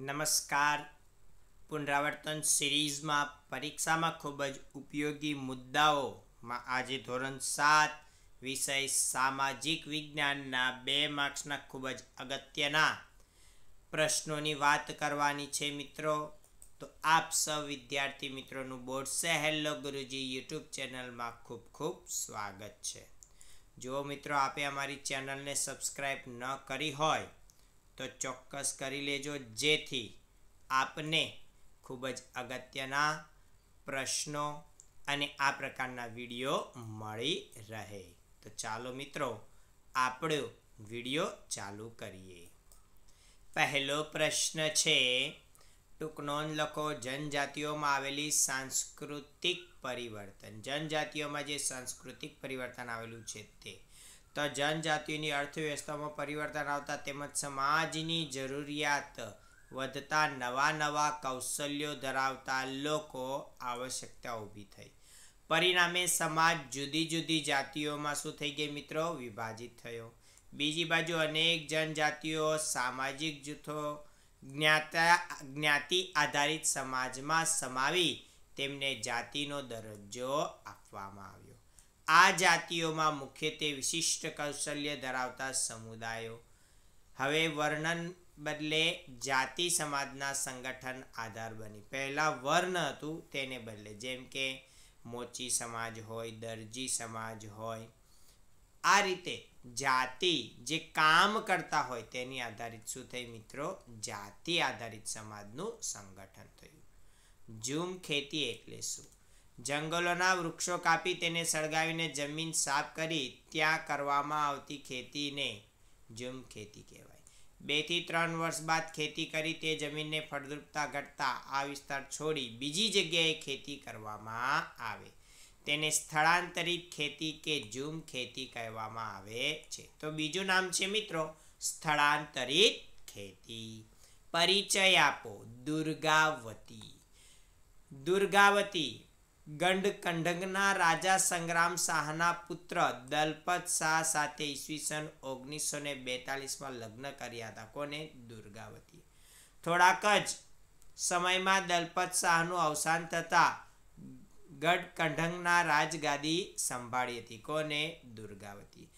નમસ્કાર પુનરાવર્તન સિરીઝમાં પરીક્ષામાં ખૂબ જ ઉપયોગી મુદ્દાઓમાં આજે ધોરણ સાત વિષય સામાજિક વિજ્ઞાનના બે માર્ક્સના ખૂબ જ અગત્યના પ્રશ્નોની વાત કરવાની છે મિત્રો તો આપ સૌ વિદ્યાર્થી મિત્રોનું બોર્ડ સે હેલો ગુરુજી યુટ્યુબ ચેનલમાં ખૂબ ખૂબ સ્વાગત છે જો મિત્રો આપે અમારી ચેનલને સબસ્ક્રાઈબ ન કરી હોય તો ચોક્કસ કરી લેજો જેથી આપને ખૂબ જ અગત્યના પ્રશ્નો અને આ પ્રકારના વિડીયો મળી રહે તો ચાલો મિત્રો આપણો વિડીયો ચાલુ કરીએ પહેલો પ્રશ્ન છે ટૂંક નોંધ લખો જનજાતિઓમાં આવેલી સાંસ્કૃતિક પરિવર્તન જનજાતિઓમાં જે સાંસ્કૃતિક પરિવર્તન આવેલું છે તે તો જનજાતિની અર્થવ્યવસ્થામાં પરિવર્તન આવતા તેમજ સમાજની જરૂરિયાત વધતા નવા નવા કૌશલ્યો ધરાવતા લોકો આવશ્યકતા ઊભી થઈ પરિણામે સમાજ જુદી જુદી જાતિઓમાં શું થઈ ગઈ મિત્રો વિભાજિત થયો બીજી બાજુ અનેક જનજાતિઓ સામાજિક જૂથો જ્ઞાતા જ્ઞાતિ આધારિત સમાજમાં સમાવી તેમને જાતિનો દરજ્જો આપવામાં આવ્યો આ જાતિઓમાં મુખ્યત્વે વિશિષ્ટ કૌશલ્ય ધરાવતા સમુદાયો હવે વર્ણન બદલે જાતિ સમાજના સંગઠન આધાર બની પહેલાં વર્ણ હતું તેને બદલે જેમ કે મોચી સમાજ હોય દરજી સમાજ હોય આ રીતે જાતિ જે કામ કરતા હોય તેની આધારિત શું થઈ મિત્રો જાતિ આધારિત સમાજનું સંગઠન થયું ઝૂમ ખેતી એટલે શું જંગલોના વૃક્ષો કાપી તેને સળગાવીને જમીન સાફ કરી ત્યાં કરવામાં આવતી ખેતીને ઝૂમ ખેતી કહેવાય બે થી ત્રણ વર્ષ બાદ ખેતી કરી તે જમીનને ફળદ્રુપતા ઘટતા આ વિસ્તાર છોડી બીજી જગ્યાએ ખેતી કરવામાં આવે તેને સ્થળાંતરિત ખેતી કે ઝૂમ ખેતી કહેવામાં આવે છે તો બીજું નામ છે મિત્રો સ્થળાંતરિત ખેતી પરિચય આપો દુર્ગાવતી દુર્ગાવતી ગંડ કંડકના રાજા સંગ્રામ શાહના પુત્ર દલપત શાહ સાથે ઈસવીસન ઓગણીસો ને બેતાલીસમાં લગ્ન કર્યા હતા કોને દુર્ગાવતી થોડાક જ સમયમાં દલપત શાહનું અવસાન થતાં ગઢ કંઢંગના રાજગાદી સંભાળી હતી કોને દુર્ગાવતી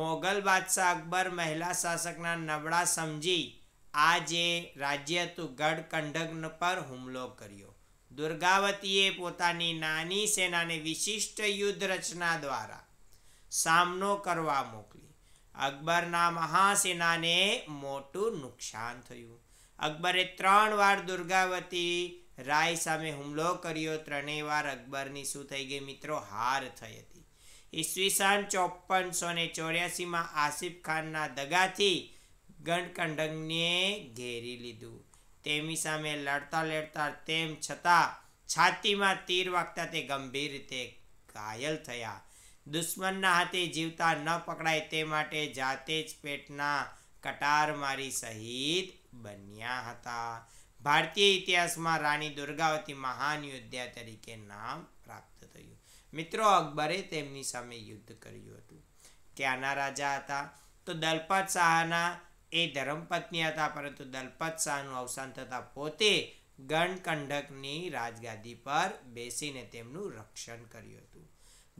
મોગલ બાદશાહ અકબર મહિલા શાસકના નબળા સમજી આ જે રાજ્ય હતું ગઢ કંઢક પર હુમલો કર્યો દુર્ગાવતીએ પોતાની નાની સેનાને વિશિષ્ટ યુદ્ધ રચના દ્વારા સામનો કરવા મોકલી અકબરના મહાસેનાને મોટું નુકસાન થયું અકબરે ત્રણ વાર દુર્ગાવતી રાય સામે હુમલો કર્યો ત્રણેય વાર અકબરની શું થઈ ગઈ મિત્રો હાર થઈ હતી ઈસવીસન ચોપનસો ને ચોર્યાસીમાં આસિફ ખાનના દગાથી ગણકંડકને ઘેરી લીધું તેમની સામે લડતા લડતા તેમ છતાં છાતીમાં તીર વાગતા તે ગંભીર રીતે ઘાયલ થયા દુશ્મનના હાથે જીવતા ન પકડાય તે માટે જાતે જ પેટના કટાર મારી સહિત બન્યા હતા ભારતીય ઇતિહાસમાં રાણી દુર્ગાવતી મહાન યોદ્ધા તરીકે નામ પ્રાપ્ત થયું મિત્રો અકબરે તેમની સામે યુદ્ધ કર્યું હતું ક્યાંના રાજા હતા તો દલપત શાહના એ ધર્મપત્ની હતા પરંતુ દલપત શાહનું અવસાન થતાં પોતે ગણકંડકની રાજગાદી પર બેસીને તેમનું રક્ષણ કર્યું હતું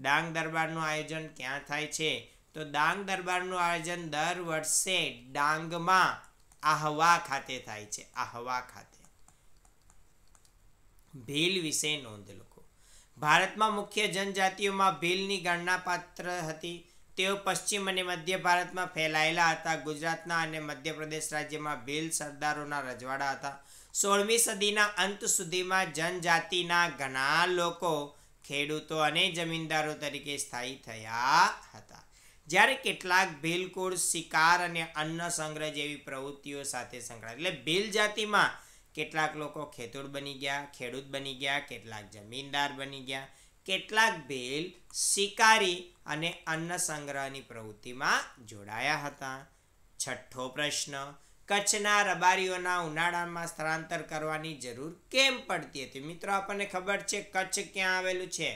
ડાંગ દરબારનું આયોજન ક્યાં થાય છે તો ડાંગ દરબારનું આયોજન દર વર્ષે ડાંગમાં આહવા ખાતે થાય છે આહવા ખાતે ભીલ વિશે નોંધ લો ભારતમાં મુખ્ય જનજાતિઓમાં ભીલની ગણના પાત્ર હતી તેઓ પશ્ચિમ અને મધ્ય ભારતમાં ફેલાયેલા હતા ગુજરાતના અને મધ્યપ્રદેશ રાજ્યમાં ભીલ સરદારોના રજવાડા હતા સોળમી સદીના અંત સુધીમાં જનજાતિના ઘણા લોકો ખેડૂતો અને જમીનદારો તરીકે સ્થાયી થયા હતા જ્યારે કેટલાક ભીલકુળ શિકાર અને અન્ન સંગ્રહ જેવી પ્રવૃત્તિઓ સાથે સંકળાયેલ એટલે ભીલ જાતિમાં કેટલાક લોકો ખેતૂર બની ગયા ખેડૂત બની ગયા કેટલાક જમીનદાર બની ગયા કેટલાક ભીલ શિકારી અને અન્ન સંગ્રહની પ્રવૃત્તિમાં જોડાયા હતા છઠ્ઠો પ્રશ્ન કચ્છના રબારીઓના ઉનાળામાં સ્થળાંતર કરવાની જરૂર કેમ પડતી હતી મિત્રો આપણને ખબર છે કચ્છ ક્યાં આવેલું છે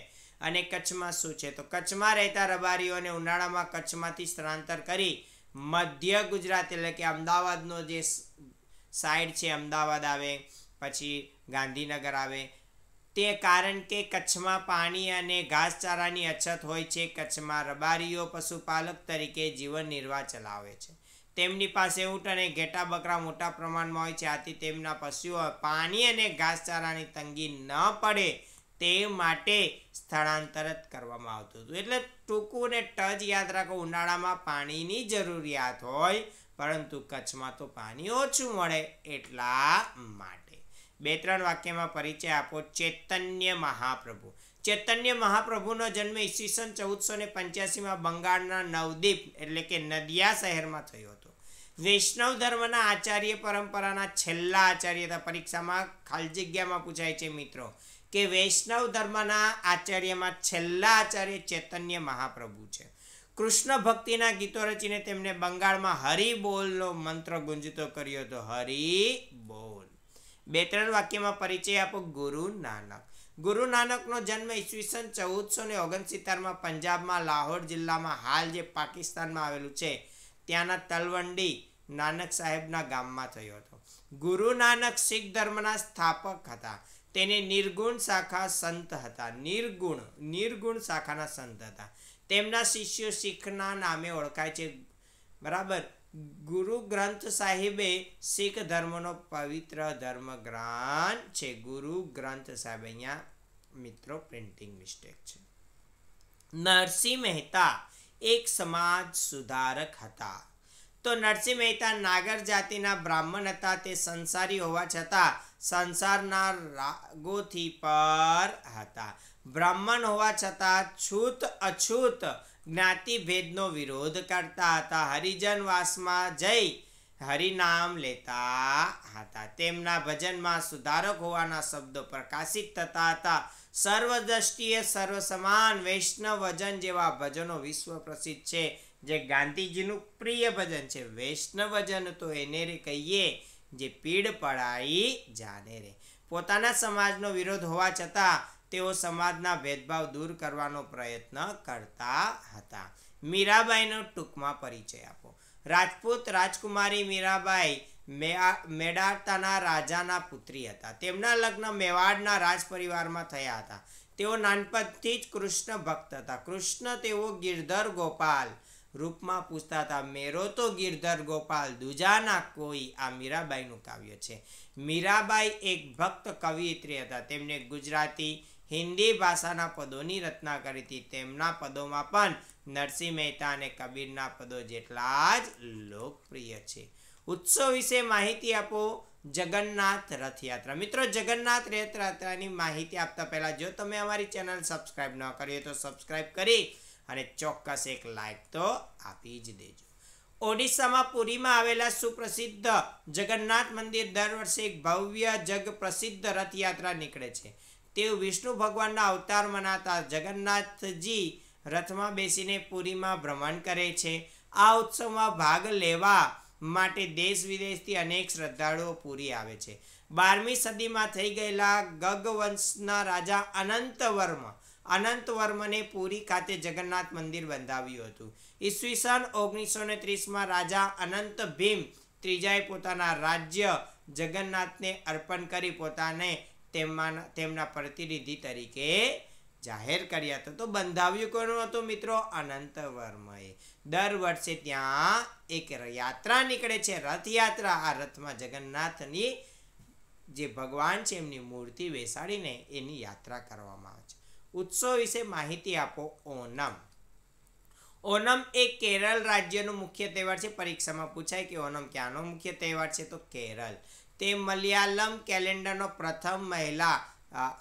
અને કચ્છમાં શું છે તો કચ્છમાં રહેતા રબારીઓને ઉનાળામાં કચ્છમાંથી સ્થળાંતર કરી મધ્ય ગુજરાત એટલે કે અમદાવાદનો જે સાઈડ છે અમદાવાદ આવે પછી ગાંધીનગર આવે તે કારણ કે કચ્છમાં પાણી અને ઘાસચારાની અછત હોય છે કચ્છમાં રબારીઓ પશુપાલક તરીકે જીવન નિર્વાહ ચલાવે છે તેમની પાસે ઊંટ અને ઘેટા બકરા મોટા પ્રમાણમાં હોય છે આથી તેમના પશુઓ પાણી અને ઘાસચારાની તંગી ન પડે તે માટે સ્થળાંતરિત કરવામાં આવતું હતું એટલે ટૂંકું અને ટચ યાદ રાખો ઉનાળામાં પાણીની જરૂરિયાત હોય પરંતુ કચ્છમાં તો પાણી ઓછું મળે એટલા માટે બે ત્રણ વાક્યમાં પરિચય આપો ચૈતન્ય મહાપ્રભુ ચૈતન્ય મહાપ્રભુનો જન્મ ઈસવીસન ચૌદસો ને પંચ્યાસીમાં બંગાળના નવદીપ એટલે કે નદિયા શહેરમાં થયો હતો વૈષ્ણવ ધર્મના આચાર્ય પરંપરાના છેલ્લા આચાર્ય હતા પરીક્ષામાં ખાલી જગ્યામાં પૂછાય છે મિત્રો કે વૈષ્ણવ ધર્મના આચાર્યમાં છેલ્લા આચાર્ય ચૈતન્ય મહાપ્રભુ છે કૃષ્ણ ભક્તિના ગીતો રચીને તેમણે બંગાળમાં હરિ બોલનો મંત્ર ગુંજતો કર્યો હતો હરિ બોલ બે ત્રણ વાક્યમાં પરિચય આપો ગુરુ નાનક ગુરુ નાનકનો જન્મ ઈસવીસન ચૌદસો ને ઓગણસિત્તેરમાં પંજાબમાં લાહોર જિલ્લામાં હાલ જે પાકિસ્તાનમાં આવેલું છે ત્યાંના તલવંડી નાનક સાહેબના ગામમાં થયો હતો ગુરુ નાનક શીખ ધર્મના સ્થાપક હતા તેને નિર્ગુણ શાખા સંત હતા નિર્ગુણ નિર્ગુણ શાખાના સંત હતા તેમના શિષ્યો શીખના નામે ઓળખાય છે બરાબર ગુરુ ગ્રંથ સાહિબે શીખ ધર્મનો પવિત્ર ધર્મ ગ્રંથ છે ગુરુ ગ્રંથ સાહેબ અહીંયા મિત્રો પ્રિન્ટિંગ મિસ્ટેક છે નરસિંહ મહેતા એક સમાજ સુધારક હતા તો નરસિંહ મહેતા નાગર જાતિના બ્રાહ્મણ હતા તે સંસારી હોવા છતાં સંસારના રાગોથી પર હતા બ્રાહ્મણ હોવા છતાં છૂત અછૂત જ્ઞાતિભેદનો વિરોધ કરતા હતા હરિજનવાસમાં જઈ હરિનામ લેતા હતા તેમના ભજનમાં સુધારક હોવાના શબ્દો પ્રકાશિત થતા હતા સર્વદ્રષ્ટિએ દ્રષ્ટિએ સર્વ સમાન વૈષ્ણવ ભજન જેવા ભજનો વિશ્વ પ્રસિદ્ધ છે જે ગાંધીજીનું પ્રિય ભજન છે વૈષ્ણવ ભજન તો એને રે કહીએ જે પીડ પડાઈ જાને રે પોતાના સમાજનો વિરોધ હોવા છતાં તેઓ સમાજના ભેદભાવ દૂર કરવાનો પ્રયત્ન કરતા હતા મીરાબાઈનો ટૂંકમાં પરિચય આપો રાજપૂત રાજકુમારી મીરાબાઈ મેડાતાના રાજાના પુત્રી હતા તેમના લગ્ન મેવાડના રાજ પરિવારમાં થયા હતા તેઓ નાનપણથી જ કૃષ્ણ ભક્ત હતા કૃષ્ણ તેઓ ગિરધર ગોપાલ રૂપમાં પૂછતા હતા મેરો તો ગિરધર ગોપાલ દુજાના કોઈ આ મીરાબાઈનું કાવ્ય છે મીરાબાઈ એક ભક્ત કવિયત્રી હતા તેમને ગુજરાતી હિન્દી ભાષાના પદોની રચના કરી હતી તેમના પદોમાં પણ નરસિંહ મહેતા અને કબીરના પદો જેટલા જ લોકપ્રિય છે ઉત્સવ વિશે માહિતી આપો જગન્નાથ રથયાત્રા મિત્રો જગન્નાથ રથયાત્રાની માહિતી આપતા પહેલાં જો તમે અમારી ચેનલ સબસ્ક્રાઈબ ન કરી તો સબસ્ક્રાઈબ કરી અને ચોક્કસ એક લાઈક તો આપી જ દેજો ઓડિશામાં પુરીમાં આવેલા સુપ્રસિદ્ધ જગન્નાથ મંદિર દર વર્ષે એક ભવ્ય જગ પ્રસિદ્ધ રથયાત્રા નીકળે છે તેઓ વિષ્ણુ ભગવાનના અવતાર મનાતા જગન્નાથજી રથમાં બેસીને પુરીમાં ભ્રમણ કરે છે આ ઉત્સવમાં ભાગ લેવા માટે દેશ વિદેશથી અનેક શ્રદ્ધાળુઓ પૂરી આવે છે બારમી સદીમાં થઈ ગયેલા ગગવંશના રાજા અનંતવર્મ અનંતવર્મને પુરી ખાતે જગન્નાથ મંદિર બંધાવ્યું હતું ઈસવીસન ઓગણીસો ને ત્રીસમાં રાજા અનંત ભીમ ત્રીજાએ પોતાના રાજ્ય જગન્નાથને અર્પણ કરી પોતાને તેમાંના તેમના પ્રતિનિધિ તરીકે જાહેર કર્યા હતા તો બંધાવ્યું કોનું હતું મિત્રો અનંત વર્મએ દર વર્ષે ત્યાં એક યાત્રા નીકળે છે રથયાત્રા આ રથમાં જગન્નાથની જે ભગવાન છે એમની મૂર્તિ બેસાડીને એની યાત્રા કરવામાં આવે છે ઉત્સવ વિશે માહિતી આપો ઓનમ ઓનમ એ કેરળ રાજ્યનો મુખ્ય તહેવાર છે પરીક્ષામાં પૂછાય કે ઓનમ ક્યાંનો મુખ્ય તહેવાર છે તો કેરળ તે મલયાલમ કેલેન્ડરનો પ્રથમ મહિલા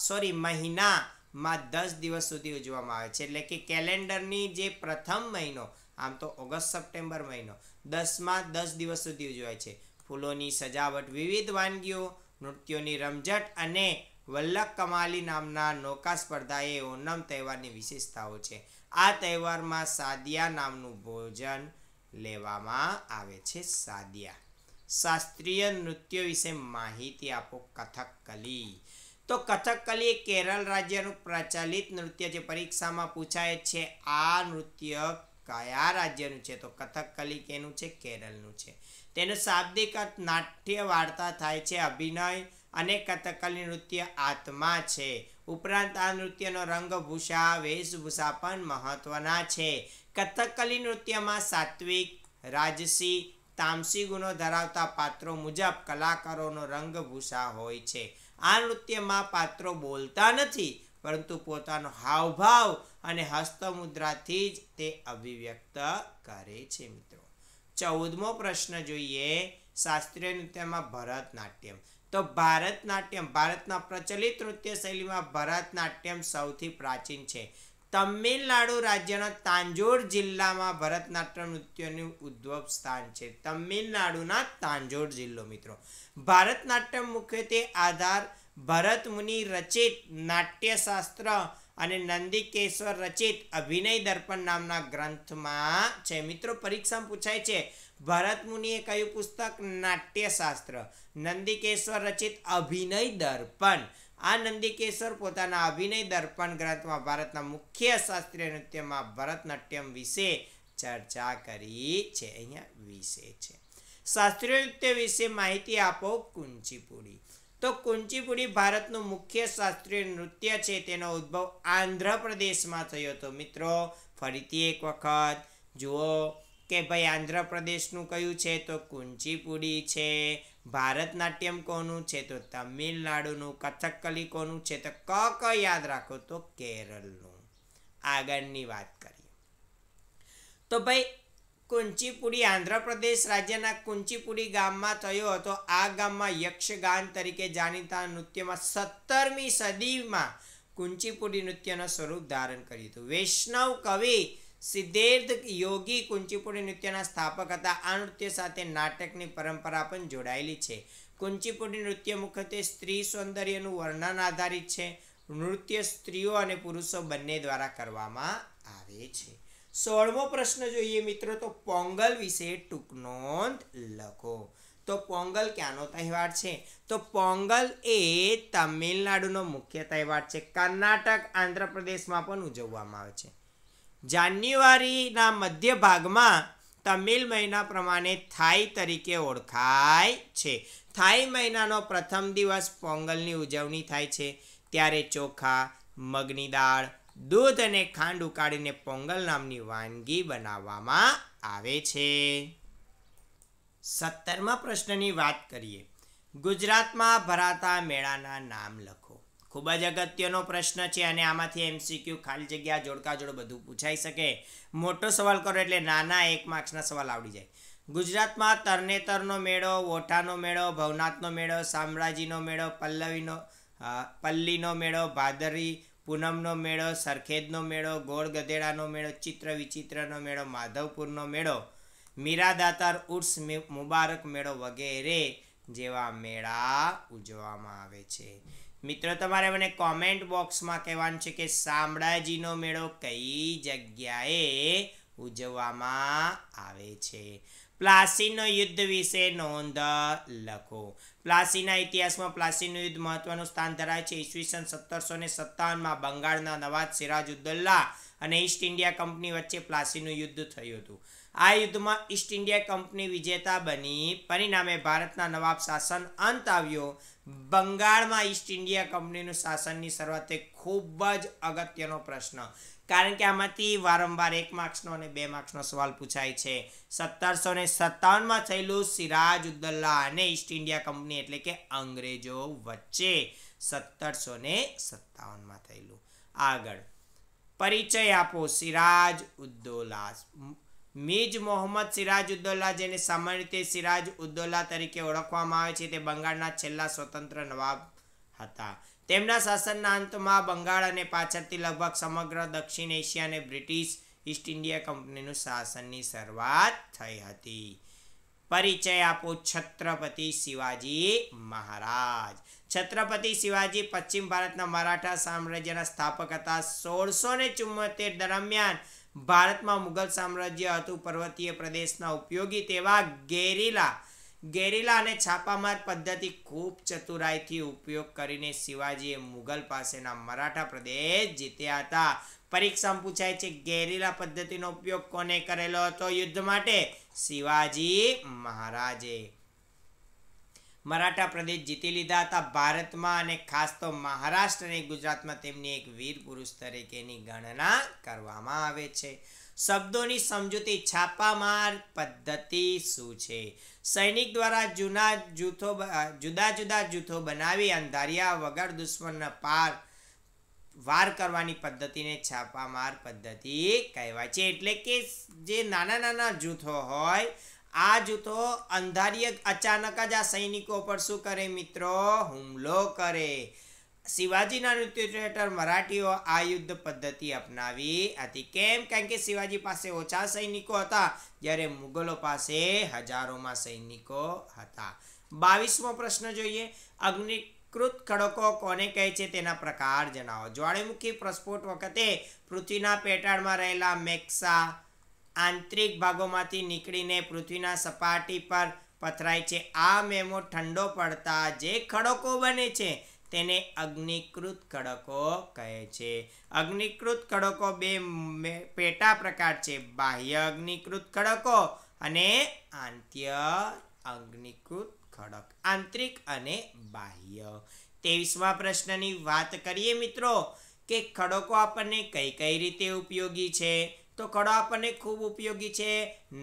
સોરી મહિનામાં દસ દિવસ સુધી ઉજવવામાં આવે છે એટલે કે કેલેન્ડરની જે પ્રથમ મહિનો આમ તો ઓગસ્ટ સપ્ટેમ્બર મહિનો દસમાં દસ દિવસ સુધી ઉજવાય છે ફૂલોની સજાવટ વિવિધ વાનગીઓ નૃત્યોની રમઝટ અને વલ્લભ કમાલી નામના નૌકા સ્પર્ધા એ ઓનમ તહેવારની વિશેષતાઓ છે આ તહેવારમાં સાદિયા નામનું ભોજન લેવામાં આવે છે સાદિયા શાસ્ત્રીય નૃત્ય વિશે માહિતી આપો કથકલી તો કથકલી એ કેરળ રાજ્યનું પ્રચલિત નૃત્ય જે પરીક્ષામાં પૂછાય છે આ નૃત્ય કયા રાજ્યનું છે તો કથકલી કેનું છે કેરળનું છે તેનું શાબ્દિક નાટ્ય વાર્તા થાય છે અભિનય અને કથકલી નૃત્ય આત્મા છે ઉપરાંત આ નૃત્યનો રંગભૂષા વેશભૂષા પણ મહત્વના છે કથકલી નૃત્યમાં સાત્વિક રાજસી તામસી ગુણો ધરાવતા પાત્રો મુજબ કલાકારોનો રંગભૂષા હોય છે આ નૃત્યમાં પાત્રો બોલતા નથી પરંતુ પોતાનો હાવભાવ અને હસ્તમુદ્રાથી જ તે અભિવ્યક્ત કરે છે મિત્રો ચૌદમો પ્રશ્ન જોઈએ શાસ્ત્રીય નૃત્યમાં ભરતનાટ્યમ તો ભારતનાટ્યમ ભારતના પ્રચલિત નૃત્ય શૈલીમાં ભરતનાટ્યમ સૌથી પ્રાચીન છે તમિલનાડુ રાજ્યના તાંજોર જિલ્લામાં ભરતનાટ્યમ નૃત્યનું ઉદ્ભવ સ્થાન છે તમિલનાડુના તાંજોર જિલ્લો મિત્રો ભરતનાટ્યમ મુખ્યત્વે આધાર ભરત મુનિ રચિત નાટ્યશાસ્ત્ર અને નંદિકેશ્વર રચિત અભિનય દર્પણ નામના ગ્રંથમાં છે મિત્રો પરીક્ષામાં પૂછાય છે ભરત મુનિએ કયું પુસ્તક નાટ્યશાસ્ત્ર નંદિકેશ્વર રચિત અભિનય દર્પણ આ નંદિકેશ્વર પોતાના અભિનય દર્પણ ગ્રંથમાં ભારતના મુખ્ય શાસ્ત્રીય નૃત્યમાં ભરતનાટ્યમ વિશે ચર્ચા કરી છે અહીંયા વિશે છે શાસ્ત્રીય નૃત્ય વિશે માહિતી આપો કુંચીપુડી તો કુંચીપુડી ભારતનું મુખ્ય શાસ્ત્રીય નૃત્ય છે તેનો ઉદ્ભવ આંધ્રપ્રદેશમાં થયો હતો મિત્રો ફરીથી એક વખત જુઓ કે ભાઈ આંધ્રપ્રદેશનું કયું છે તો કુંચીપુડી છે ભારતનાટ્યમ કોનું છે તો તમિલનાડુનું કથકલી કોનું છે તો ક ક યાદ રાખો તો કેરળનું આગળની વાત કરીએ તો ભાઈ કુંચીપુડી આંધ્રપ્રદેશ રાજ્યના કુંચીપુડી ગામમાં થયો હતો આ ગામમાં યક્ષગાન તરીકે જાણીતા નૃત્યમાં સત્તરમી સદીમાં કુંચીપુડી નૃત્યનું સ્વરૂપ ધારણ કર્યું હતું વૈષ્ણવ કવિ સિદ્ધેર્થ યોગી કુંચીપુડી નૃત્યના સ્થાપક હતા આ નૃત્ય સાથે નાટકની પરંપરા પણ જોડાયેલી છે કુંચીપુડી નૃત્ય મુખ્યત્વે સ્ત્રી સૌંદર્યનું વર્ણન આધારિત છે નૃત્ય સ્ત્રીઓ અને પુરુષો બંને દ્વારા કરવામાં આવે છે સોળમો પ્રશ્ન જોઈએ મિત્રો તો પોંગલ વિશે ટૂંક નોંધ લખો તો પોંગલ ક્યાંનો તહેવાર છે તો પોંગલ એ તમિલનાડુનો મુખ્ય તહેવાર છે કર્ણાટક આંધ્રપ્રદેશમાં પણ ઉજવવામાં આવે છે જાન્યુઆરીના મધ્ય ભાગમાં તમિલ મહિના પ્રમાણે થાઈ તરીકે ઓળખાય છે થાઈ મહિનાનો પ્રથમ દિવસ પોંગલની ઉજવણી થાય છે ત્યારે ચોખા મગની દાળ દૂધ અને ખાંડ ઉકાળીને પોંગલ નામની વાનગી બનાવવામાં આવે છે સત્તરમા પ્રશ્નની વાત કરીએ ગુજરાતમાં ભરાતા મેળાના નામ લખો ખૂબ જ અગત્યનો પ્રશ્ન છે અને આમાંથી એમસીક્યુ ખાલી જગ્યા જોડકાજોડ બધું પૂછાઈ શકે મોટો સવાલ કરો એટલે નાના એક માર્ક્સના સવાલ આવડી જાય ગુજરાતમાં તરનેતરનો મેળો વોઠાનો મેળો ભવનાથનો મેળો શામળાજીનો મેળો પલ્લવીનો પલ્લીનો મેળો ભાદરી પૂનમનો મેળો સરખેજનો મેળો ગોળ ગધેડાનો મેળો ચિત્ર વિચિત્રનો મેળો માધવપુરનો મેળો મીરાદાતાર ઉર્સ મુબારક મેળો વગેરે જેવા મેળા ઉજવવામાં આવે છે મિત્રો તમારે મને કોમેન્ટ બોક્સમાં કહેવાનું છે કે શામળાજીનો મેળો કઈ જગ્યાએ ઉજવવામાં આવે છે પ્લાસીનો યુદ્ધ વિશે નોંધ લખો પ્લાસીના ઇતિહાસમાં પ્લાસીનું યુદ્ધ મહત્વનું સ્થાન ધરાવે છે ઈસવીસન સત્તરસો ને સત્તાવનમાં બંગાળના નવાજ નવાબ સિરાજુદ્દોલ્લા અને ઈસ્ટ ઇન્ડિયા કંપની વચ્ચે પ્લાસીનું યુદ્ધ થયું હતું આ યુદ્ધમાં ઈસ્ટ ઇન્ડિયા કંપની વિજેતા બની પરિણામે ભારતના નવાબ શાસન અંત આવ્યો બંગાળમાં ઈસ્ટ ઇન્ડિયા કંપનીનું શાસનની શરૂઆત એ ખૂબ જ અગત્યનો પ્રશ્ન કારણ કે આમાંથી વારંવાર એક માર્ક્સનો અને બે માર્ક્સનો સવાલ પૂછાય છે સત્તરસો ને સત્તાવનમાં થયેલું સિરાજ ઉદ્દલ્લા અને ઈસ્ટ ઇન્ડિયા કંપની એટલે કે અંગ્રેજો વચ્ચે સત્તરસો ને સત્તાવનમાં થયેલું આગળ પરિચય આપો સિરાજ ઉદ્દોલા મીજ મોહમ્મદ સિરાજ ઉદ્દૌલા જેને સામાન્ય રીતે સિરાજ ઉદ્દૌલા તરીકે ઓળખવામાં આવે છે તે બંગાળના છેલ્લા સ્વતંત્ર નવાબ હતા તેમના શાસનના અંતમાં બંગાળ અને પાછળથી લગભગ સમગ્ર દક્ષિણ એશિયા અને બ્રિટિશ ઈસ્ટ ઇન્ડિયા કંપનીનું શાસનની શરૂઆત થઈ હતી પરિચય આપો છત્રપતિ શિવાજી મહારાજ છત્રપતિ શિવાજી પશ્ચિમ ભારતના મરાઠા સામ્રાજ્યના સ્થાપક હતા સોળસો ને દરમિયાન ભારતમાં મુઘલ સામ્રાજ્ય હતું પર્વતીય પ્રદેશના ઉપયોગી તેવા ગેરીલા ગેરીલા અને છાપામાર પદ્ધતિ ખૂબ ચતુરાઈથી ઉપયોગ કરીને શિવાજીએ મુઘલ પાસેના મરાઠા પ્રદેશ જીત્યા હતા પરીક્ષામાં પૂછાય છે ગેરીલા પદ્ધતિનો ઉપયોગ કોને કરેલો હતો યુદ્ધ માટે શિવાજી મહારાજે મરાઠા પ્રદેશ જીતી લીધા હતા ભારતમાં અને ખાસ તો મહારાષ્ટ્ર અને ગુજરાતમાં તેમની એક વીર પુરુષ તરીકેની ગણના કરવામાં આવે છે શબ્દોની સમજૂતી છાપામાર પદ્ધતિ શું છે સૈનિક દ્વારા જૂના જૂથો જુદા જુદા જૂથો બનાવી અંધારિયા વગર દુશ્મનના પાર વાર કરવાની પદ્ધતિને છાપામાર પદ્ધતિ કહેવાય છે એટલે કે જે નાના નાના જૂથો હોય આ જૂથો અંધારીએ અચાનક જ આ સૈનિકો પર શું કરે મિત્રો હુમલો કરે શિવાજીના નેતૃત્વ હેઠળ મરાઠીઓ આ યુદ્ધ પદ્ધતિ અપનાવી હતી કેમ કારણ કે શિવાજી પાસે ઓછા સૈનિકો હતા જ્યારે મુગલો પાસે હજારોમાં સૈનિકો હતા બાવીસમો પ્રશ્ન જોઈએ અગ્નિકૃત ખડકો કોને કહે છે તેના પ્રકાર જણાવો જ્વાળામુખી પ્રસ્ફોટ વખતે પૃથ્વીના પેટાળમાં રહેલા મેક્સા આંતરિક ભાગોમાંથી નીકળીને પૃથ્વીના સપાટી પર પથરાય છે આ મેમો ઠંડો પડતા જે ખડકો બને છે તેને અગ્નિકૃત ખડકો કહે છે અગ્નિકૃત ખડકો બે પેટા પ્રકાર છે બાહ્ય અગ્નિકૃત ખડકો અને આંત્ય અગ્નિકૃત ખડક આંતરિક અને બાહ્ય તેવીસમા પ્રશ્નની વાત કરીએ મિત્રો કે ખડકો આપણને કઈ કઈ રીતે ઉપયોગી છે તો ખડો આપણને ખૂબ ઉપયોગી છે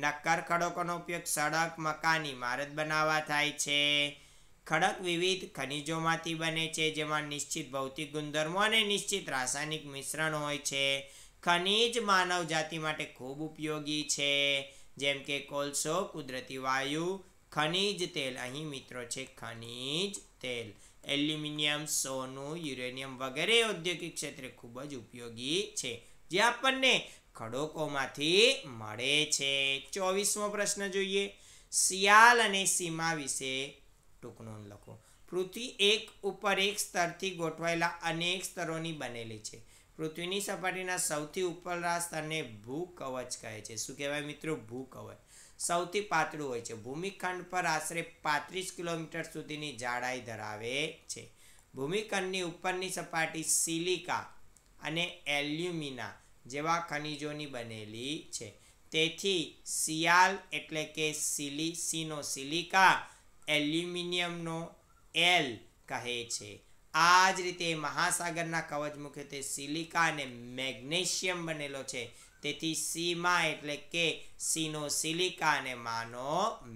નક્કર ખડકોનો ઉપયોગ સડક મકાન ઇમારત બનાવવા થાય છે ખડક વિવિધ ખનિજોમાંથી બને છે જેમાં નિશ્ચિત ભૌતિક ગુણધર્મો અને નિશ્ચિત રાસાયણિક મિશ્રણ હોય છે ખનિજ માનવ જાતિ માટે ખૂબ ઉપયોગી છે જેમ કે કોલસો કુદરતી વાયુ ખનિજ તેલ અહીં મિત્રો છે ખનિજ તેલ એલ્યુમિનિયમ સોનું યુરેનિયમ વગેરે ઔદ્યોગિક ક્ષેત્રે ખૂબ જ ઉપયોગી છે જે આપણને ખડોકોમાંથી મળે છે ચોવીસમો પ્રશ્ન જોઈએ શિયાલ અને સીમા વિશે ટૂંકનો લખો પૃથ્વી એક ઉપર એક સ્તરથી ગોઠવાયેલા અનેક સ્તરોની બનેલી છે પૃથ્વીની સપાટીના સૌથી ઉપરના સ્તરને કવચ કહે છે શું કહેવાય મિત્રો ભૂ કવચ સૌથી પાતળું હોય છે ભૂમિખંડ પર આશરે પાંત્રીસ કિલોમીટર સુધીની જાડાઈ ધરાવે છે ભૂમિખંડની ઉપરની સપાટી સિલિકા અને એલ્યુમિના જેવા ખનિજોની બનેલી છે તેથી સિયાલ એટલે કે સિલી સીનો સિલિકા એલ્યુમિનિયમનો એલ કહે છે આ જ રીતે મહાસાગરના કવચ મુખ્યત્વે સિલિકા અને મેગ્નેશિયમ બનેલો છે તેથી સીમા એટલે કે સીનો સિલિકા અને માનો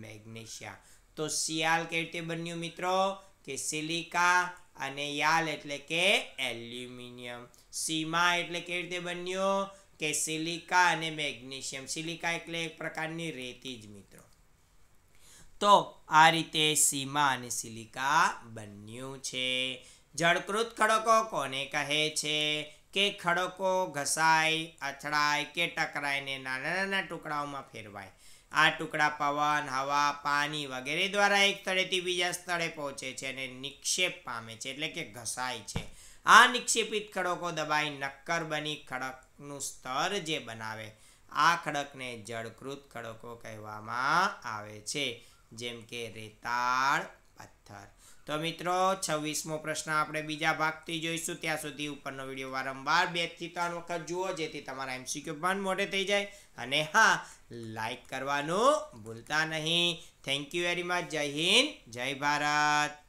મેગ્નેશિયા તો સિયાલ કેવી રીતે બન્યું મિત્રો કે સિલિકા અને યાલ એટલે કે એલ્યુમિનિયમ સીમા એટલે કેવી રીતે બન્યો કે સિલિકા અને મેગ્નેશિયમ સિલિકા એટલે એક પ્રકારની રેતી જ મિત્રો તો આ રીતે સીમા અને સિલિકા બન્યું છે જળકૃત ખડકો કોને કહે છે કે ખડકો ઘસાય અથડાય કે ટકરાય ને નાના નાના ટુકડાઓમાં ફેરવાય આ ટુકડા પવન હવા પાણી વગેરે દ્વારા એક સ્થળેથી બીજા સ્થળે પહોંચે છે અને નિક્ષેપ પામે છે એટલે કે ઘસાય છે આ નિક્ષેપિત ખડકો દબાઈ નક્કર બની ખડકનું સ્તર જે બનાવે આ ખડકને જળકૃત ખડકો કહેવામાં આવે છે જેમ કે રેતાળ પથ્થર તો મિત્રો છવ્વીસમો પ્રશ્ન આપણે બીજા ભાગથી જોઈશું ત્યાં સુધી ઉપરનો વિડીયો વારંવાર બે થી ત્રણ વખત જુઓ જેથી તમારા એમસીક્યુ પણ મોટે થઈ જાય અને હા લાઇક કરવાનું ભૂલતા નહીં થેન્ક યુ વેરી મચ જય હિન્દ જય ભારત